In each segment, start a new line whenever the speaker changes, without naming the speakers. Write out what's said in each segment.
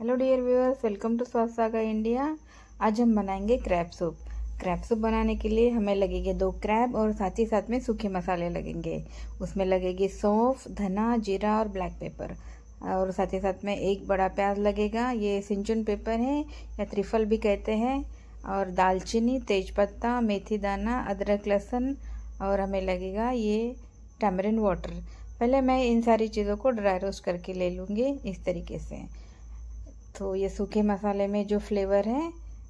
hello dear viewers welcome to Swasthya India आज हम बनाएंगे क्रैप सूप क्रैप सूप बनाने के लिए हमें लगेंगे दो क्रैप और साथ ही साथ में सूखे मसाले लगेंगे उसमें लगेगी सौंफ धना जीरा और ब्लैक पेपर और साथ ही साथ में एक बड़ा प्याज लगेगा ये सिंचुन पेपर है या त्रिफल भी कहते हैं और दालचीनी तेज़पत्ता मेथी दाना अदरक लहसुन और हमें लगेगा ये टैमरिन वाटर पहले मैं इन सारी चीज़ों को ड्राई रोस्ट करके ले लूँगी इस तरीके से तो ये सूखे मसाले में जो फ्लेवर है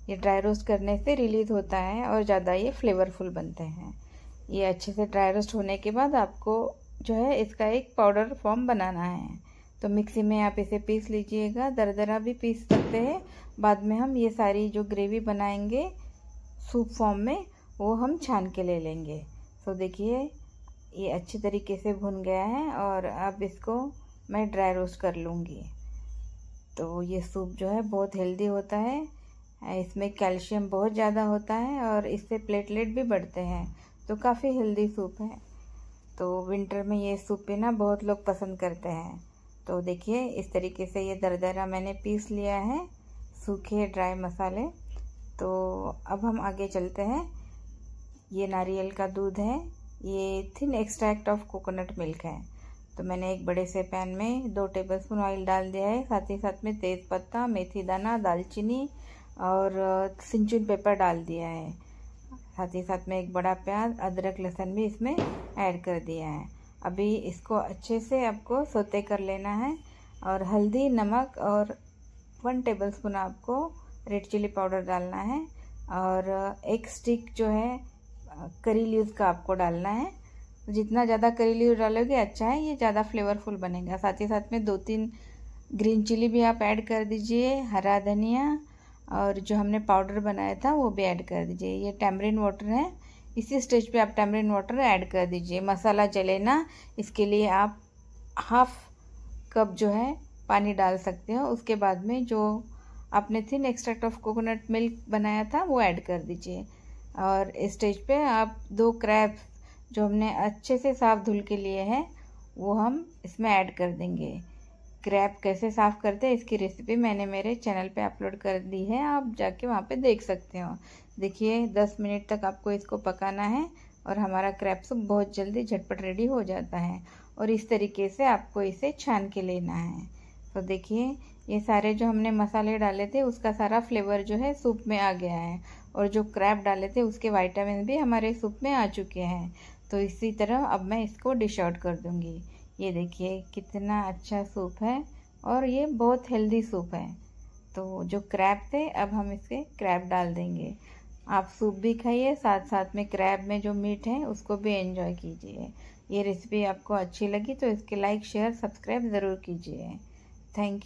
ये ड्राई रोस्ट करने से रिलीज़ होता है और ज़्यादा ये फ्लेवरफुल बनते हैं ये अच्छे से ड्राई रोस्ट होने के बाद आपको जो है इसका एक पाउडर फॉर्म बनाना है तो मिक्सी में आप इसे पीस लीजिएगा दरदरा भी पीस सकते हैं बाद में हम ये सारी जो ग्रेवी बनाएंगे सूप फॉर्म में वो हम छान के ले लेंगे तो देखिए ये अच्छे तरीके से भुन गया है और अब इसको मैं ड्राई रोस्ट कर लूँगी तो ये सूप जो है बहुत हेल्दी होता है इसमें कैल्शियम बहुत ज़्यादा होता है और इससे प्लेटलेट भी बढ़ते हैं तो काफ़ी हेल्दी सूप है तो विंटर में ये सूप पीना बहुत लोग पसंद करते हैं तो देखिए इस तरीके से ये दरदरा मैंने पीस लिया है सूखे ड्राई मसाले तो अब हम आगे चलते हैं ये नारियल का दूध है ये thin extract of coconut milk है तो मैंने एक बड़े से पैन में दो टेबलस्पून ऑयल डाल दिया है साथ ही साथ में तेज़ पत्ता मेथी दाना दालचीनी और सिंचुन पेपर डाल दिया है साथ ही साथ में एक बड़ा प्याज अदरक लहसुन भी इसमें ऐड कर दिया है अभी इसको अच्छे से आपको सोते कर लेना है और हल्दी नमक और वन टेबलस्पून आपको रेड चिली पाउडर डालना है और एक स्टिक जो है करी लीव का आपको डालना है जितना ज़्यादा करेली डालोगे अच्छा है ये ज़्यादा फ्लेवरफुल बनेगा साथ ही साथ में दो तीन ग्रीन चिली भी आप ऐड कर दीजिए हरा धनिया और जो हमने पाउडर बनाया था वो भी ऐड कर दीजिए ये टैमरिन वाटर है इसी स्टेज पे आप टैमरिन वाटर ऐड कर दीजिए मसाला जले ना इसके लिए आप हाफ कप जो है पानी डाल सकते हो उसके बाद में जो आपने thin extract of coconut milk बनाया था वो ऐड कर दीजिए और स्टेज पे आप दो क्रैब जो हमने अच्छे से साफ़ धुल के लिए है वो हम इसमें ऐड कर देंगे क्रैप कैसे साफ़ करते हैं इसकी रेसिपी मैंने मेरे चैनल पे अपलोड कर दी है आप जाके वहाँ पे देख सकते हो देखिए दस मिनट तक आपको इसको पकाना है और हमारा क्रैप सूप बहुत जल्दी झटपट रेडी हो जाता है और इस तरीके से आपको इसे छान के लेना है तो देखिए ये सारे जो हमने मसाले डाले थे उसका सारा फ्लेवर जो है सूप में आ गया है और जो क्रैप डाले थे उसके वाइटामिन भी हमारे सूप में आ चुके हैं तो इसी तरह अब मैं इसको डिश आउट कर दूँगी ये देखिए कितना अच्छा सूप है और ये बहुत हेल्दी सूप है तो जो क्रैप थे अब हम इसके क्रैप डाल देंगे आप सूप भी खाइए साथ साथ में क्रैब में जो मीट है उसको भी एंजॉय कीजिए ये रेसिपी आपको अच्छी लगी तो इसके लाइक शेयर सब्सक्राइब ज़रूर कीजिए थैंक यू